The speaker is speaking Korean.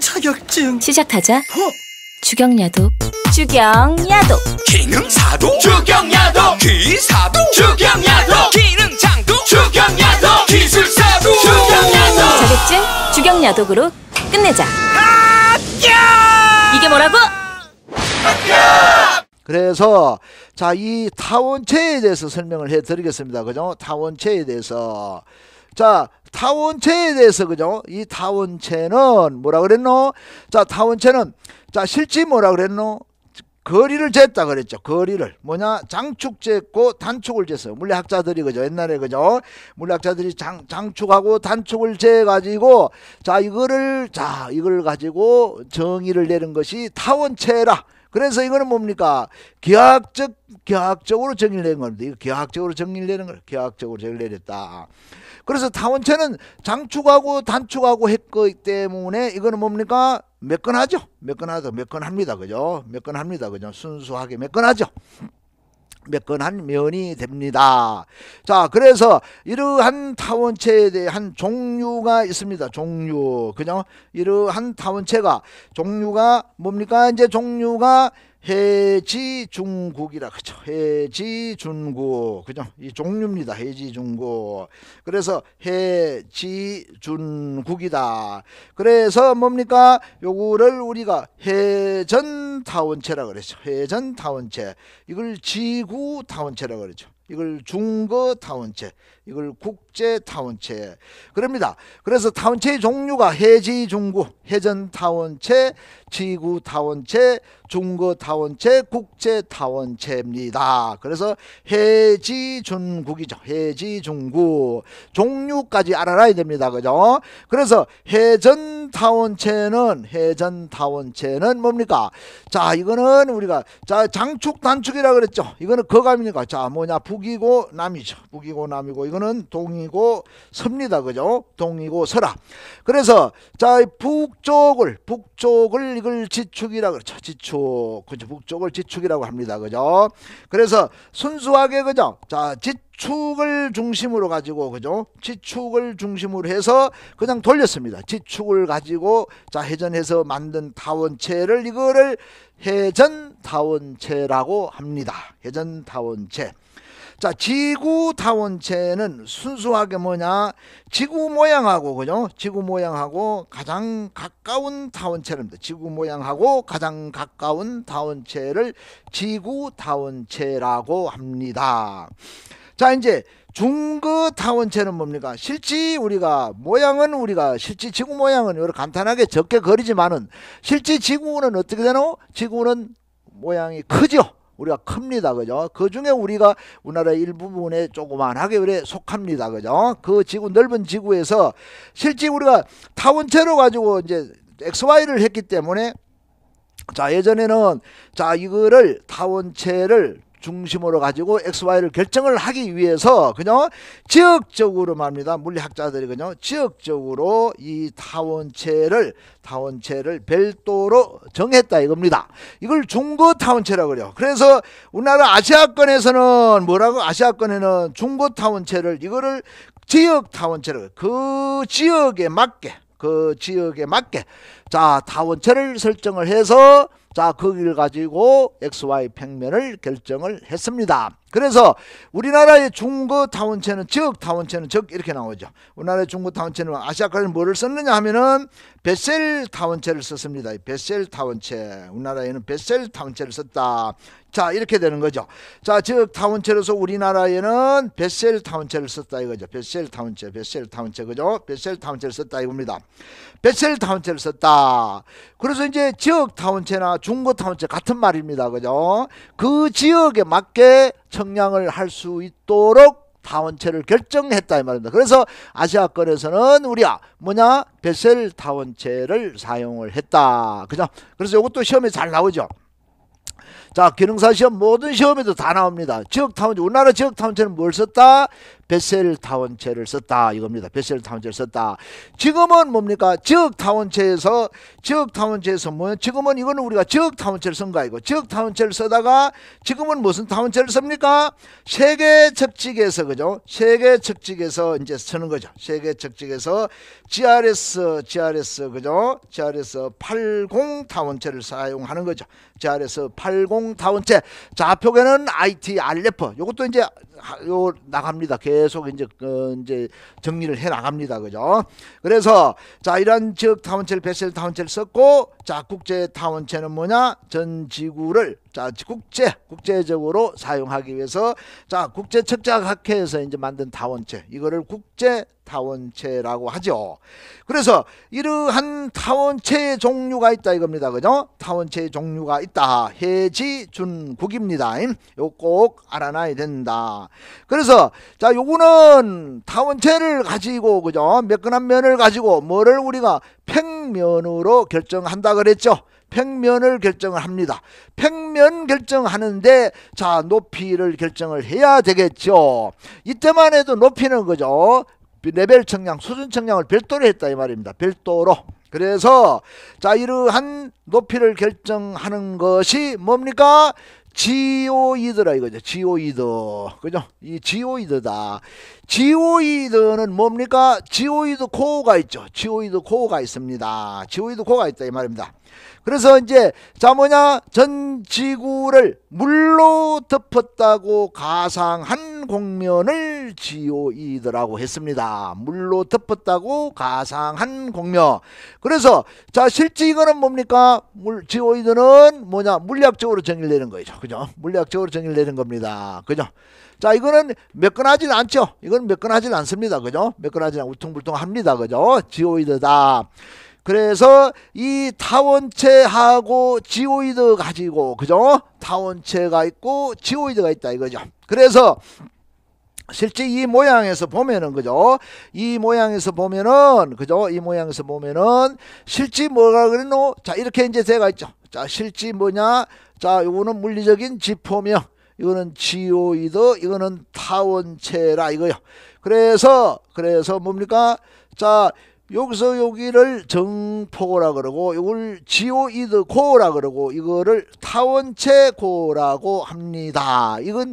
자격증 시작하자 어? 주경야도 주경야도 기능사도 주경야도 기사도 주경야도 기능장도 주경야도 기술사도 주경야도 자격증 주경야독으로 끝내자 합 이게 뭐라고? 합 그래서 자이 타원체에 대해서 설명을 해드리겠습니다. 그죠? 타원체에 대해서 자 타원체에 대해서 그죠? 이 타원체는 뭐라 그랬노? 자, 타원체는 자, 실지 뭐라 그랬노? 거리를 쟀다 그랬죠. 거리를 뭐냐 장축 쟀고 단축을 쟀어요. 물리학자들이 그죠. 옛날에 그죠. 물리학자들이 장, 장축하고 단축을 재 가지고 자 이거를 자 이걸 가지고 정의를 내는 것이 타원체라. 그래서 이거는 뭡니까? 기하학적, 기하학적으로 정리를 낸 겁니다. 이거 기하학적으로 정리를 내는 걸 기하학적으로 정리를 내렸다. 그래서 타원체는 장축하고 단축하고 했기 때문에 이거는 뭡니까? 몇 건 하죠? 몇 건 하죠? 몇 건 합니다. 그죠? 몇 건 합니다. 그죠? 순수하게 몇 건 하죠? 매끈한 면이 됩니다. 자, 그래서 이러한 타원체에 대한 종류가 있습니다. 종류. 그냥 이러한 타원체가 종류가 뭡니까? 이제 종류가 해지중국이라 그죠 해지중국 그죠 이 종류입니다 해지중국 그래서 해지중국이다 그래서 뭡니까 요거를 우리가 해전타원체라 그랬죠 해전타원체 이걸 지구타원체라 그랬죠 이걸 중거 타운체, 이걸 국제 타운체. 그럽니다. 그래서 타운체의 종류가 해지 중구, 해전 타운체, 지구 타운체, 중거 타운체, 국제 타운체입니다. 그래서 해지 중국이죠. 해지 중구 종류까지 알아놔야 됩니다. 그죠? 그래서 해전 타운체는 해전 타운체는 뭡니까? 자, 이거는 우리가 자 장축 단축이라 그랬죠. 이거는 거감이니까 자 뭐냐 부 북이고 남이죠. 북이고 남이고 이거는 동이고 섭니다. 그죠? 동이고 서라. 그래서 자, 북쪽을 북쪽을 이걸 지축이라 그렇죠. 지축. 그죠? 북쪽을 지축이라고 합니다. 그죠? 그래서 순수하게 그죠? 자, 지 축을 중심으로 가지고 그죠 지축을 중심으로 해서 그냥 돌렸습니다 지축을 가지고 자 회전해서 만든 타원체를 이거를 회전 타원체라고 합니다 회전 타원체 자, 지구 타원체는 순수하게 뭐냐? 지구 모양하고 그죠? 지구 모양하고 가장 가까운 타원체입니다. 지구 모양하고 가장 가까운 타원체를 지구 타원체라고 합니다. 자, 이제 중그 타원체는 뭡니까? 실제 우리가 모양은 우리가 실제 지구 모양은 이렇게 간단하게 적게 그리지만은 실제 지구는 어떻게 되노? 지구는 모양이 크죠. 우리가 큽니다. 그죠? 그 중에 우리가 우리나라 일부분에 조그만하게 그래 속합니다. 그죠? 그 지구 넓은 지구에서 실제 우리가 타원체로 가지고 이제 XY를 했기 때문에 자 예전에는 자 이거를 타원체를 중심으로 가지고 XY를 결정을 하기 위해서 그냥 지역적으로 말입니다. 물리학자들이 그냥 지역적으로 이 타원체를 타원체를 별도로 정했다 이겁니다. 이걸 중고 타원체라고 그래요. 그래서 우리나라 아시아권에서는 뭐라고 아시아권에는 중고 타원체를 이거를 지역 타원체를 그 지역에 맞게 그 지역에 맞게 자 타원체를 설정을 해서 자, 거기를 가지고 XY 평면을 결정을 했습니다. 그래서 우리나라의 중고 타운체는 즉 타운체는 즉 이렇게 나오죠. 우리나라의 중고 타운체는 아시아까지 뭐를 썼느냐 하면은 베셀 타운체를 썼습니다. 베셀 타운체. 우리나라에는 베셀 타운체를 썼다. 자 이렇게 되는 거죠. 자즉 타운체로서 우리나라에는 베셀 타운체를 썼다 이거죠. 베셀 타운체, 베셀 타운체 그죠? 베셀 타운체를 썼다 이겁니다. 베셀 타운체를 썼다. 그래서 이제 지역 타운체나 중고 타운체 같은 말입니다. 그죠? 그 지역에 맞게 청량을 할 수 있도록 타원체를 결정했다 이 말입니다. 그래서 아시아권에서는 우리가 뭐냐 베셀 타원체를 사용을 했다. 그죠? 그래서 이것도 시험에 잘 나오죠. 자 기능사 시험 모든 시험에도 다 나옵니다. 지역 타원체 우리나라 지역 타원체는 뭘 썼다? 베셀 타운체를 썼다 이겁니다. 베셀 타운체를 썼다. 지금은 뭡니까? 지역 타운체에서 지역 타운체에서 뭐 지금은 이거는 우리가 지역 타운체를 쓴 거이고 지역 타운체를 쓰다가 지금은 무슨 타운체를 씁니까? 세계 측직에서 그죠? 세계 측직에서 이제 쓰는 거죠. 세계 측직에서 GRS GRS 그죠? GRS 80 타운체를 사용하는 거죠. GRS 80 타운체 좌표계는 IT 알레퍼. 이것도 이제 요 나갑니다. 계속 이제 어, 이제 정리를 해 나갑니다. 그죠? 그래서 자 이런 지역 타원체를 베셀 타원체를 썼고 자 국제 타원체는 뭐냐 전 지구를 자, 국제 국제적으로 사용하기 위해서 자, 국제 책작학회에서 이제 만든 타원체 이거를 국제 타원체라고 하죠. 그래서 이러한 타원체의 종류가 있다 이겁니다. 그죠? 타원체의 종류가 있다. 해지 준국입니다. 요 꼭 알아놔야 된다. 그래서 자 요거는 타원체를 가지고 그죠? 매끈한 면을 가지고 뭐를 우리가 평면으로 결정한다 그랬죠. 평면을 결정을 합니다. 평면 결정하는데 자 높이를 결정을 해야 되겠죠. 이때만 해도 높이는 거죠. 레벨 청량, 수준 청량을 별도로 했다 이 말입니다. 별도로. 그래서 자 이러한 높이를 결정하는 것이 뭡니까? 지오이드라 이거죠. 지오이드. 그죠? 이 지오이드다. 지오이드는 뭡니까? 지오이드 코어가 있죠. 지오이드 코어가 있습니다. 지오이드 코어가 있다 이 말입니다. 그래서 이제 자 뭐냐? 전 지구를 물로 덮었다고 가상한 공면을 지오이더라고 했습니다. 물로 덮었다고 가상한 공명. 그래서 자 실제 이거는 뭡니까? 물지오이더는 뭐냐? 물리학적으로 정의되는 거죠. 그죠? 물리학적으로 정의되는 겁니다. 그죠? 자 이거는 매끈하진 않죠. 이건 매끈하진 않습니다. 그죠? 매끈하진 않고 우퉁불퉁합니다. 그죠? 지오이더다 그래서 이 타원체하고 지오이드 가지고 그죠? 타원체가 있고 지오이드가 있다 이거죠. 그래서 실제 이 모양에서 보면은 그죠 이 모양에서 보면은 그죠 이 모양에서 보면은 실제 뭐가 그랬노 자 이렇게 이제 제가 있죠 자 실제 뭐냐 자 요거는 물리적인 지포며 이거는 지오이드 이거는 타원체라 이거요 그래서 그래서 뭡니까 자 여기서 여기를 정포라 그러고 이걸 지오이드 고라 그러고 이거를 타원체 고라고 합니다 이건